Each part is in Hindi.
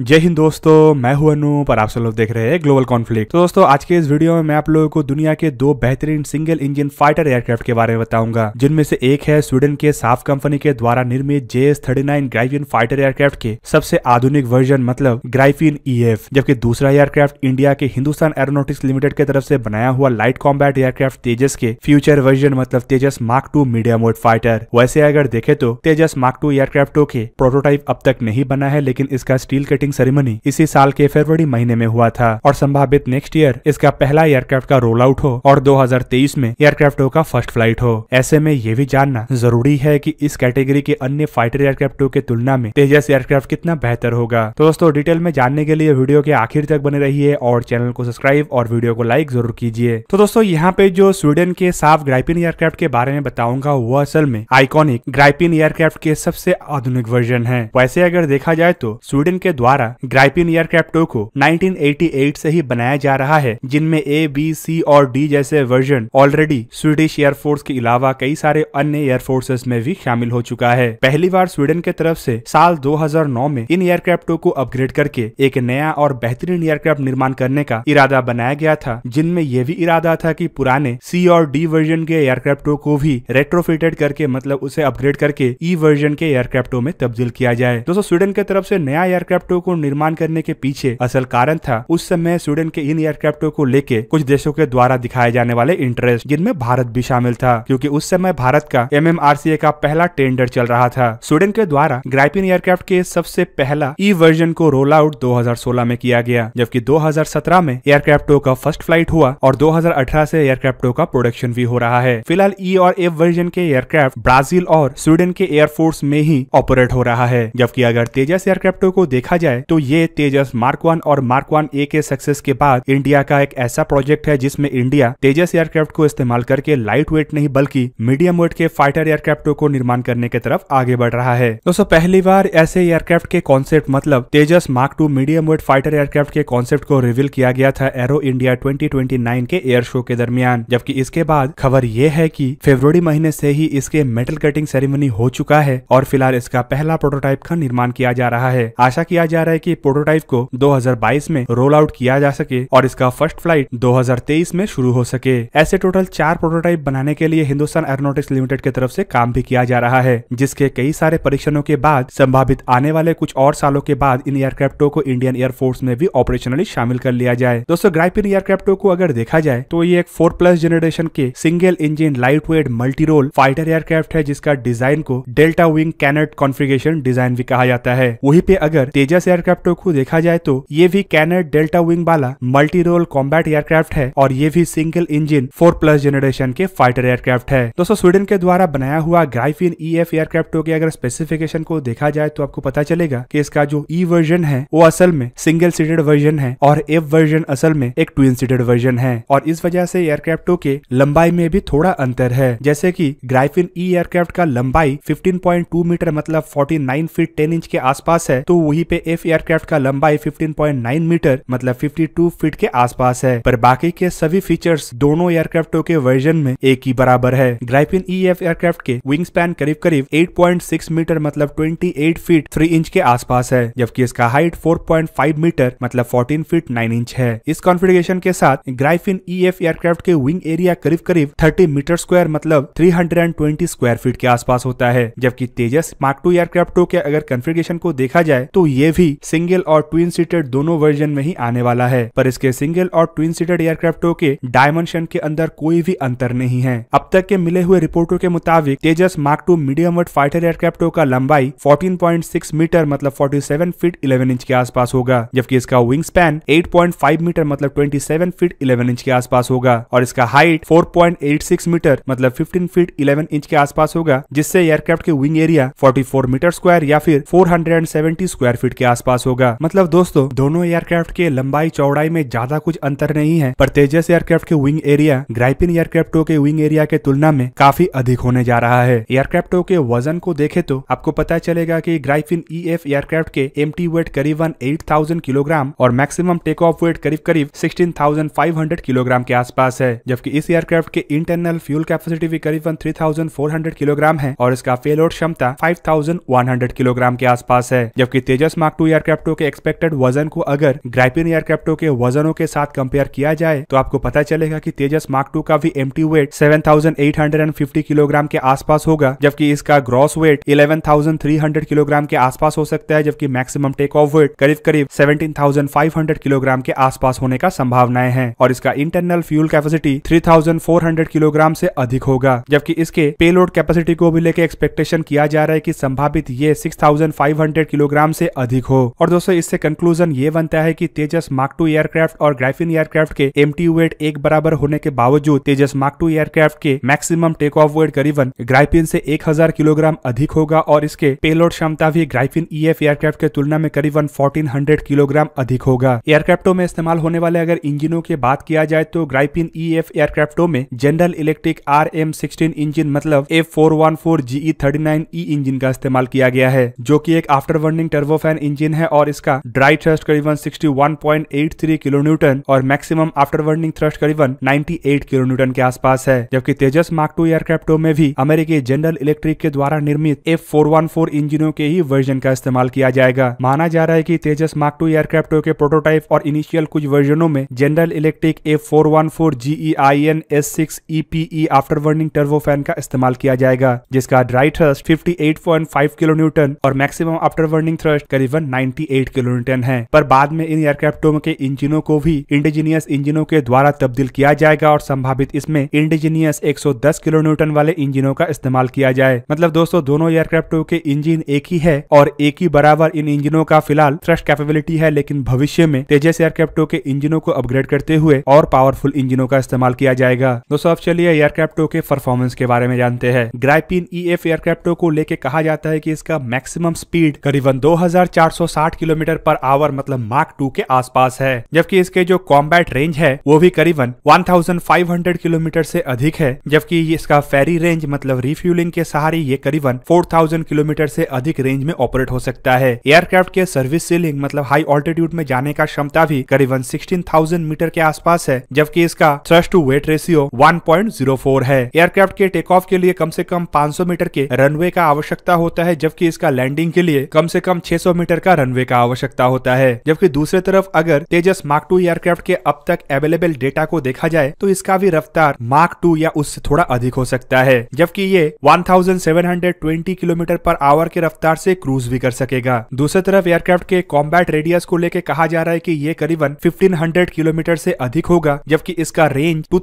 जय हिंद दोस्तों मैं हूं अनु पर आप सब लोग देख रहे हैं ग्लोबल कॉन्फ्लिक्ट तो दोस्तों आज के इस वीडियो में मैं आप लोगों को दुनिया के दो बेहतरीन सिंगल इंजन फाइटर एयरक्राफ्ट के बारे में बताऊंगा जिनमें से एक है स्वीडन के साफ कंपनी के द्वारा निर्मित J S thirty nine Gripen fighter aircraft के सबसे आधुनिक वर्जन मतलब ग्राइफिन ई एफ जबकि दूसरा एयरक्राफ्ट इंडिया के हिंदुस्तान एरोनोटिक्स लिमिटेड की तरफ से बनाया हुआ लाइट कॉम्बैट एयरक्राफ्ट तेजस के फ्यूचर वर्जन मतलब Tejas mark two medium mode fighter वैसे अगर देखे तो तेजस मार्क टू एयरक्राफ्टों के प्रोटोटाइप अब तक नहीं बना है लेकिन इसका स्टील कटिंग लाइटिंग सेरेमनी इसी साल के फरवरी महीने में हुआ था और संभावित नेक्स्ट ईयर इसका पहला एयरक्राफ्ट का रोल आउट हो और 2023 में एयरक्राफ्टों का फर्स्ट फ्लाइट हो ऐसे में ये भी जानना जरूरी है कि इस कैटेगरी के अन्य फाइटर एयरक्राफ्टों के तुलना में तेजस एयरक्राफ्ट कितना बेहतर होगा तो दोस्तों डिटेल में जानने के लिए वीडियो के आखिर तक बने रही और चैनल को सब्सक्राइब और वीडियो को लाइक जरूर कीजिए तो दोस्तों यहाँ पे जो स्वीडन के साफ ग्राइपिन एयरक्राफ्ट के बारे में बताऊंगा वो असल में आइकॉनिक ग्राइपिन एयरक्राफ्ट के सबसे आधुनिक वर्जन है वैसे अगर देखा जाए तो स्वीडन के द्वारा द्वारा ग्राइपिन एयरक्राफ्टो को 1988 से ही बनाया जा रहा है जिनमें ए बी सी और डी जैसे वर्जन ऑलरेडी स्वीडिश एयरफोर्स के अलावा कई सारे अन्य एयरफोर्सेस में भी शामिल हो चुका है पहली बार स्वीडन के तरफ से साल 2009 में इन एयरक्राफ्टों को अपग्रेड करके एक नया और बेहतरीन एयरक्राफ्ट निर्माण करने का इरादा बनाया गया था जिनमें यह भी इरादा था कि पुराने सी और डी वर्जन के एयरक्राफ्टों को भी रेट्रोफिटेड करके मतलब उसे अपग्रेड करके ई e वर्जन के एयरक्राफ्टों में तब्दील किया जाए दोस्तों स्वीडन के तरफ से नया एयरक्राफ्टों को निर्माण करने के पीछे असल कारण था उस समय स्वीडन के इन एयरक्राफ्टों को लेके कुछ देशों के द्वारा दिखाए जाने वाले इंटरेस्ट जिनमें भारत भी शामिल था क्योंकि उस समय भारत का एम का पहला टेंडर चल रहा था स्वीडन के द्वारा ग्राइपिन एयरक्राफ्ट के सबसे पहला ई e वर्जन को रोल आउट दो में किया गया जबकि दो में एयरक्राफ्टों का फर्स्ट फ्लाइट हुआ और दो से एयरक्राफ्टों का प्रोडक्शन भी हो रहा है फिलहाल ई e और एफ वर्जन के एयरक्राफ्ट ब्राजील और स्वीडन के एयरफोर्स में ही ऑपरेट हो रहा है जबकि अगर तेजस एयरक्राफ्टों को देखा जाए है तो ये तेजस मार्क वन और मार्क वन ए के सक्सेस के बाद इंडिया का एक ऐसा प्रोजेक्ट है जिसमें इंडिया तेजस एयरक्राफ्ट को इस्तेमाल करके लाइट वेट नहीं बल्कि मीडियम वेट के फाइटर एयरक्राफ्ट को निर्माण करने की तरफ आगे बढ़ रहा है दोस्तों पहली बार ऐसे एयरक्राफ्ट के कॉन्सेप्ट मतलब Tejas mark two medium weight fighter aircraft के कॉन्सेप्ट को रिविल किया गया था एरो इंडिया ट्वेंटी के एयर शो के दरमियान जबकि इसके बाद खबर ये है की फेब्रुवरी महीने से ही इसके मेटल कटिंग सेरेमनी हो चुका है और फिलहाल इसका पहला प्रोटोटाइप का निर्माण किया जा रहा है आशा किया जा रहा है कि प्रोटोटाइप को 2022 में रोल आउट किया जा सके और इसका फर्स्ट फ्लाइट 2023 में शुरू हो सके ऐसे टोटल चार प्रोटोटाइप बनाने के लिए हिंदुस्तान एरोनोटिक्स लिमिटेड की तरफ ऐसी काम भी किया जा रहा है जिसके कई सारे परीक्षणों के बाद संभावित आने वाले कुछ और सालों के बाद इन एयरक्राफ्टों को इंडियन एयरफोर्स में भी ऑपरेशनली शामिल कर लिया जाए दोस्तों ग्राइपिन एयरक्राफ्टों को अगर देखा जाए तो ये एक फोर प्लस जनरेशन के single engine light weight multirole fighter aircraft है जिसका डिजाइन को delta wing canard configuration design भी कहा जाता है वहीं पे अगर तेजस एयरक्राफ्ट को देखा जाए तो ये भी कैनर डेल्टा विंग वाला मल्टी रोल कॉम्बैट एयरक्राफ्ट है और ये भी single engine four plus generation के फाइटर एयरक्राफ्ट है दोस्तों स्वीडन के द्वारा बनाया हुआ ग्राइफिन ई एफ एयरक्राफ्टों के अगर स्पेसिफिकेशन को देखा जाए तो आपको पता चलेगा की इसका जो ई e वर्जन है वो असल में सिंगल सीटेड वर्जन है और एफ वर्जन असल में एक ट्विन सीटेड वर्जन है और इस वजह से एयरक्राफ्टों के लंबाई में भी थोड़ा अंतर है जैसे की ग्राइफिन ई एयरक्राफ्ट का लंबाई 15.2 मीटर मतलब 49 फीट 10 इंच के आसपास है तो वहीं पे एफ सिर्फ एयरक्राफ्ट का लंबाई 15.9 मीटर मतलब 52 फीट के आसपास है पर बाकी के सभी फीचर्स दोनों एयरक्राफ्टों के वर्जन में एक ही बराबर है ग्राइपिन ई एफ एयरक्राफ्ट के विंग स्पैन करीब करीब 8.6 मीटर मतलब 28 फीट 3 इंच के आसपास है जबकि इसका हाइट 4.5 मीटर मतलब 14 फीट 9 इंच है इस कॉन्फ़िगरेशन के साथ ग्राइफिन ई एफ एयरक्राफ्ट के विंग एरिया करीब करीब 30 मीटर स्क्वायर मतलब 320 स्क्वायर फीट के आसपास होता है जबकि तेजस मार्क टू एयरक्राफ्टों के अगर कॉन्फ़िगरेशन को देखा जाए तो ये भी भी सिंगल और ट्विन सीटेड दोनों वर्जन में ही आने वाला है पर इसके सिंगल और ट्विन सीटेड एयरक्राफ्टो के डायमेंशन के अंदर कोई भी अंतर नहीं है अब तक के मिले हुए रिपोर्टों के मुताबिक Tejas mark two medium word fighter एयरक्राफ्टों का लंबाई 14.6 मीटर मतलब 47 फीट 11 इंच के आसपास होगा जबकि इसका विंग स्पैन 8.5 मीटर मतलब 27 फीट 11 इंच के आसपास होगा और इसका हाइट 4.86 मीटर मतलब 15 फीट 11 इंच के आसपास होगा जिससे एयरक्राफ्ट के विंग एरिया 44 मीटर स्क्वायर या फिर 470 स्क्वायर फीट के आसपास होगा मतलब दोस्तों दोनों एयरक्राफ्ट के लंबाई चौड़ाई में ज्यादा कुछ अंतर नहीं है पर तेजस एयरक्राफ्ट के विंग एरिया ग्राइपिन एयरक्राफ्टो के विंग एरिया के तुलना में काफी अधिक होने जा रहा है एयरक्राफ्टो के वजन को देखे तो आपको पता चलेगा की ग्राइफिन ई एयरक्राफ्ट के एम वेट करीबन एट किलोग्राम और मैक्सिमम टेक ऑफ वेट करीब करीब सिक्सटीन किलोग्राम के आसपास है जबकि इस एयरक्राफ्ट के इंटरनल फ्यूल कैपेसिटी भी करीबन 3,400 किलोग्राम है और इसका पेलोड क्षमता 5,100 किलोग्राम के आसपास है जबकि तेजस मार्क टू एयरक्राफ्टों के एक्सपेक्टेड वजन को अगर ग्राइपिन एयरक्राफ्टों के वजनों के साथ कंपेयर किया जाए तो आपको पता चलेगा की तेजस मार्क टू का भी एम वेट 7,850 किलोग्राम के आसपास होगा जबकि इसका ग्रॉस वेट 11,300 किलोग्राम के आसपास हो सकता है जबकि मैक्सिमम टेक ऑफ वेट करीब करीब 17,500 किलोग्राम के आसपास होने का संभावनाएं हैं और इसका इंटरनल फ्यूल कैपेसिटी 3,400 किलोग्राम से अधिक होगा जबकि इसके पेलोड कैपेसिटी को भी लेकर एक्सपेक्टेशन किया जा रहा है की संभावित ये 6,500 किलोग्राम से अधिक हो हो और दोस्तों इससे कंक्लूजन ये बनता है कि तेजस मार्क टू एयरक्राफ्ट और ग्राइफिन एयरक्राफ्ट के एम वेट एक बराबर होने के बावजूद तेजस मार्क टू एयरक्राफ्ट के मैक्सिमम टेक ऑफ वेट करीबन ग्राइफिन से 1000 किलोग्राम अधिक होगा और इसके पेलोड क्षमता भी ग्राइफिन ई एयरक्राफ्ट के तुलना में करीबन 1400 किलोग्राम अधिक होगा एयरक्राफ्टों में इस्तेमाल होने वाले अगर इंजिनों की बात किया जाए तो ग्राइफिन ई एयरक्राफ्टो में General Electric R M engine मतलब F four one four E engine का इस्तेमाल किया गया है जो की एक after burning turbofan engine engine है और इसका ड्राई थ्रस्ट करीबन 61.83 किलो न्यूटन और मैक्सिमम आफ्टर बर्निंग थ्रस्ट करीबन 98 किलो न्यूटन के आसपास है जबकि तेजस मार्क टू एयरक्राफ्टो में भी अमेरिकी जनरल इलेक्ट्रिक के द्वारा निर्मित एफ फोर इंजिनों के ही वर्जन का इस्तेमाल किया जाएगा माना जा रहा है की तेजस मार्क टू एयरक्राफ्टो के प्रोटोटाइप और इनिशियल कुछ वर्जनों में General Electric F four one four E I N S six EPE after burning fan का इस्तेमाल किया जाएगा जिसका ड्राई थ्रस्ट 58.5 किलो न्यूटन और मैक्सिमम आफ्टर बर्निंग थ्रस्ट करीबन 98 किलो न्यूटन है पर बाद में इन एयरक्राफ्टों के इंजिनों को भी इंडिजीनियस इंजिनों के द्वारा तब्दील किया जाएगा और संभावित इसमें इंडिजीनियस 110 किलो न्यूटन वाले इंजिनों का इस्तेमाल किया जाए मतलब दोस्तों दोनों एयरक्राफ्टों के इंजिन एक ही है और एक ही बराबर इन इंजिनों का फिलहाल थ्रस्ट कैपेबिलिटी है लेकिन भविष्य में तेजस एयरक्राफ्टों के इंजिनों को अपग्रेड करते हुए और पावरफुल इंजिनों का इस्तेमाल किया जाएगा दोस्तों अब चलिए एयरक्राफ्टों के परफॉर्मेंस के बारे में जानते हैं ग्राइपिन ई e एफ एयरक्राफ्टों को लेके कहा जाता है की इसका मैक्सिमम स्पीड करीबन दो हजार चार सौ 160 किलोमीटर पर आवर मतलब मार्क टू के आसपास है जबकि इसके जो कॉम्बैट रेंज है वो भी करीबन 1500 किलोमीटर से अधिक है जबकि इसका फेरी रेंज मतलब रिफ्यूलिंग के सहारे ये करीबन 4000 किलोमीटर से अधिक रेंज में ऑपरेट हो सकता है एयरक्राफ्ट के सर्विस सीलिंग मतलब हाई ऑल्टीट्यूड में जाने का क्षमता भी करीबन सिक्सटीन मीटर के आस है जबकि इसका thrust to weight ratio one है एयरक्राफ्ट के टेक ऑफ के लिए कम ऐसी कम पाँच मीटर के रनवे का आवश्यकता होता है जबकि इसका लैंडिंग के लिए कम से कम 600 मीटर का का रनवे का आवश्यकता होता है जबकि दूसरे तरफ अगर तेजस मार्क टू एयरक्राफ्ट के अब तक अवेलेबल डेटा को देखा जाए तो इसका भी रफ्तार मार्क टू या उससे थोड़ा अधिक हो सकता है जबकि ये 1720 किलोमीटर पर आवर की रफ्तार से क्रूज भी कर सकेगा दूसरे तरफ एयरक्राफ्ट के कॉम्बैट रेडियस को लेकर कहा जा रहा है की ये करीबन फिफ्टीन किलोमीटर ऐसी अधिक होगा जबकि इसका रेंज टू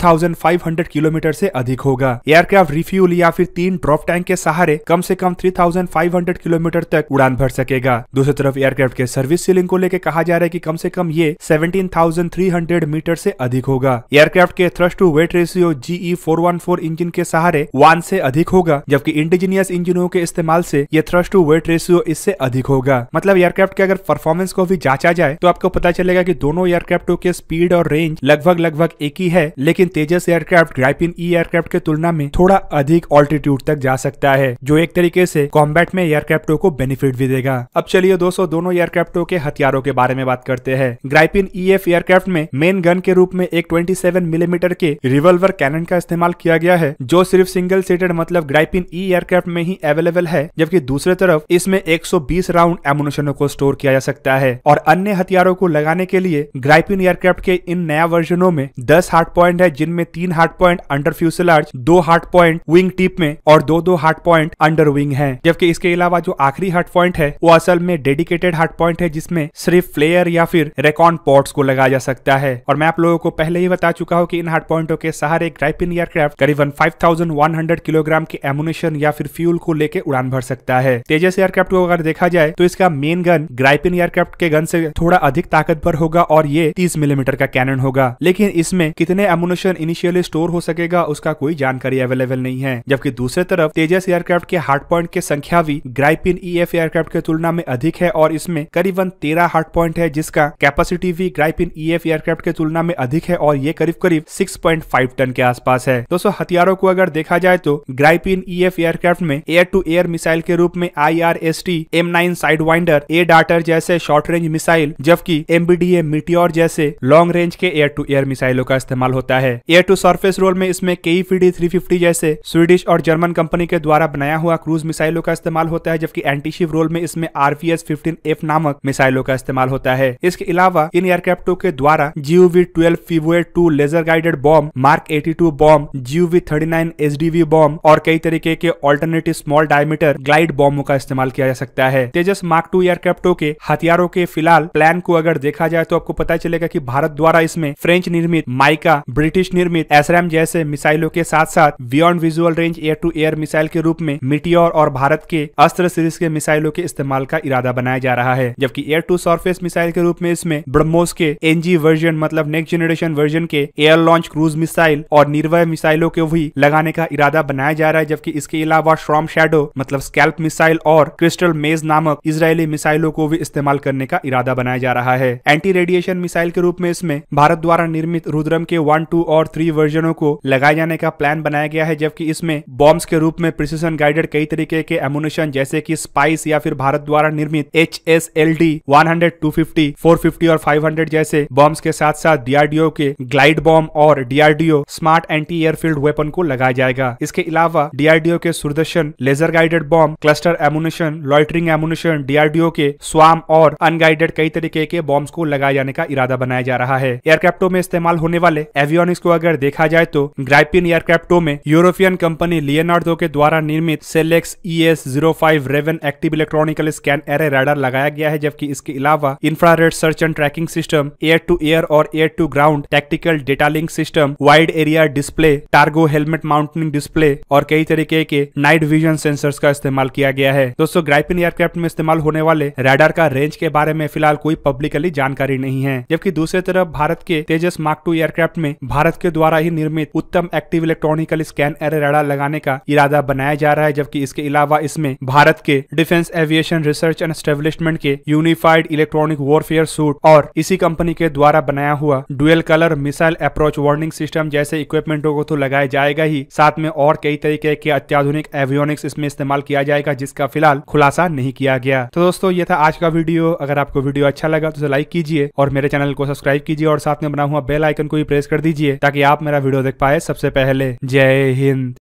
किलोमीटर ऐसी अधिक होगा एयरक्राफ्ट रिफ्यूल या फिर तीन ड्रॉप टैंक के सहारे कम से कम 3500 किलोमीटर तक उड़ान भर सकेगा दूसरी तरफ ऑफ एयरक्राफ्ट के सर्विस सीलिंग को लेकर कहा जा रहा है की कम से कम ये 17,300 मीटर से अधिक होगा एयरक्राफ्ट के thrust to weight ratio G engine के सहारे वन से अधिक होगा जबकि इंडिजीनियस इंजनों के इस्तेमाल से ये थ्रस्ट टू वेट रेशियो इससे अधिक होगा मतलब एयरक्राफ्ट के अगर परफॉर्मेंस को भी जांचा जाए तो आपको पता चलेगा कि दोनों एयरक्राफ्टों के स्पीड और रेंज लगभग लगभग एक ही है लेकिन तेजस एयरक्राफ्ट ग्राइपिन ई एयरक्राफ्ट के तुलना में थोड़ा अधिक ऑल्टीट्यूड तक जा सकता है जो एक तरीके से कॉम्बैट में एयरक्राफ्टों को बेनिफिट भी देगा अब चलिए दोस्तों दोस्तों दोनों एयरक्राफ्टों के हथियारों के बारे में बात करते हैं ग्राइपिन ई e एयरक्राफ्ट में मेन गन के रूप में एक सेवन मिलीमीटर के रिवॉल्वर कैनन का इस्तेमाल किया गया है जो सिर्फ सिंगल सीटेड मतलब ग्राइपिन ई e एयरक्राफ्ट में ही अवेलेबल है जबकि दूसरे तरफ इसमें बीस राउंड एमुनेशनों को स्टोर किया जा सकता है और अन्य हथियारों को लगाने के लिए ग्राइपिन एयरक्राफ्ट के इन नया वर्जनों में दस हार्ट पॉइंट है जिनमें तीन हार्ट पॉइंट अंडर फ्यूसलार्ज दो हार्ट पॉइंट विंग टिप में और दो दो हार्ट पॉइंट अंडर विंग है जबकि इसके अलावा जो आखिरी हार्ट पॉइंट है वो असल में डेडिकेट डेडिकेटेड हार्ड पॉइंट है जिसमें सिर्फ फ्लेयर या फिर रेकॉन पोर्ट्स को लगाया जा सकता है और मैं आप लोगों को पहले ही बता चुका हूँ कि इन हार्ड पॉइंटों के सहारे ग्राइपिन एयरक्राफ्ट करीबन 5100 किलोग्राम के एमुनेशन या फिर फ्यूल को लेकर उड़ान भर सकता है तेजस एयरक्राफ्ट को अगर देखा जाए तो इसका मेन गन ग्राइपिन एयरक्राफ्ट के गन से थोड़ा अधिक ताकतवर होगा और ये तीस मिलीमीटर का कैनन होगा लेकिन इसमें कितने एमुनेशन इनिशियली स्टोर हो सकेगा उसका कोई जानकारी अवेलेबल नहीं है जबकि दूसरी तरफ तेजस एयरक्राफ्ट के हार्ड पॉइंट की संख्या भी ग्राइपिन ई एयरक्राफ्ट की तुलना में अधिक है और इसमें करीबन तेरह हार्ट पॉइंट है जिसका कैपेसिटी भी ग्राइपिन ई एफ एयरक्राफ्ट के तुलना में अधिक है और ये करीब करीब 6.5 टन के आसपास है दोस्तों हथियारों को अगर देखा जाए तो ग्राइपिन ई एफ एयरक्राफ्ट में एयर टू एयर मिसाइल के रूप में I R S T M nine side winder A darter जैसे शॉर्ट रेंज मिसाइल जबकि M B D A meteor जैसे लॉन्ग रेंज के एयर टू एयर मिसाइलों का इस्तेमाल होता है एयर टू सरफेस रोल में इसमें कई फीडी थ्री फिफ्टी जैसे स्वीडिश और जर्मन कंपनी के द्वारा बनाया हुआ क्रूज मिसाइलों का इस्तेमाल होता है जबकि एंटीशिप रोल में इसमें आरपीएस फिफ्टी फिफ्टीन एफ नामक मिसाइलों का इस्तेमाल होता है इसके अलावा इन एयरक्राफ्टों के द्वारा GBU twelve Paveway two laser guided bomb mark eighty two bomb GBU thirty nine H D bomb और कई तरीके के ऑल्टरनेटिव स्मॉल डायमीटर ग्लाइड बॉम्बों का इस्तेमाल किया जा सकता है तेजस मार्क टू एयरक्राफ्टों के हथियारों के फिलहाल प्लान को अगर देखा जाए तो आपको पता चलेगा की भारत द्वारा इसमें फ्रेंच निर्मित माइका ब्रिटिश निर्मित एसराम जैसे मिसाइलों के साथ साथ beyond visual range air to air missile के रूप में मिटियोर और भारत के अस्त्र सीरीज के मिसाइलों के इस्तेमाल का इरादा बनाया जा रहा है जबकि एयर टू सरफेस मिसाइल के रूप में इसमें ब्रह्मोस के एनजी वर्जन मतलब नेक्स्ट जनरेशन वर्जन के एयर लॉन्च क्रूज मिसाइल और निर्वय मिसाइलों को भी लगाने का इरादा बनाया जा रहा है जबकि इसके अलावा श्रॉम शेडो मतलब स्कैल्प मिसाइल और क्रिस्टल मेज नामक इसराइली मिसाइलों को भी इस्तेमाल करने का इरादा बनाया जा रहा है एंटी रेडिएशन मिसाइल के रूप में इसमें भारत द्वारा निर्मित रुद्रम के वन टू और थ्री वर्जनों को लगाए जाने का प्लान बनाया गया है जबकि इसमें बॉम्ब्स के रूप में प्रिसीजन गाइडेड कई तरीके के एमुनेशन जैसे कि स्पाइस या फिर भारत द्वारा निर्मित H H S L D one hundred two fifty four fifty और फाइव हंड्रेड जैसे बॉम्ब के साथ साथ डीआरडीओ के ग्लाइड बॉम्ब और DRDO smart anti airfield weapon को लगाया जाएगा इसके अलावा डीआरडीओ के Sudarshan laser guided bomb cluster ammunition loitering ammunition DRDO के स्वाम और अनगाइडेड कई तरीके के बॉम्ब को लगाए जाने का इरादा बनाया जा रहा है एयरक्राफ्टों में इस्तेमाल होने वाले एवियोनिक्स को अगर देखा जाए तो ग्राइपिन एयरक्राफ्टों में यूरोपियन कंपनी लियनार्डो के द्वारा निर्मित Selex E S zero five Raven active electronical scan array radar लगाया गया है जबकि इसके अलावा infrared search and tracking system air to air और air to ground tactical data link system wide area display Targo helmet mounting display और कई तरीके के नाइट विजन सेंसर का इस्तेमाल किया गया है दोस्तों ग्राइपिन एयरक्राफ्ट में इस्तेमाल होने वाले रेडार का रेंज के बारे में फिलहाल कोई पब्लिकली जानकारी नहीं है जबकि दूसरी तरफ भारत के तेजस मार्क टू एयरक्राफ्ट में भारत के द्वारा ही निर्मित Uttam active electronical scan air radar लगाने का इरादा बनाया जा रहा है जबकि इसके अलावा इसमें भारत के defence aviation research and establish establishment के यूनिफाइड इलेक्ट्रॉनिक वॉरफेयर सूट और इसी कंपनी के द्वारा बनाया हुआ dual colour missile approach warning system जैसे इक्विपमेंटों को तो लगाया जाएगा ही साथ में और कई तरीके के अत्याधुनिक एवियोनिक्स इसमें इस्तेमाल किया जाएगा जिसका फिलहाल खुलासा नहीं किया गया तो दोस्तों ये था आज का वीडियो अगर आपको वीडियो अच्छा लगा तो लाइक कीजिए और मेरे चैनल को सब्सक्राइब कीजिए और साथ में बना हुआ बेल आइकन को भी प्रेस कर दीजिए ताकि आप मेरा वीडियो देख पाए सबसे पहले जय हिंद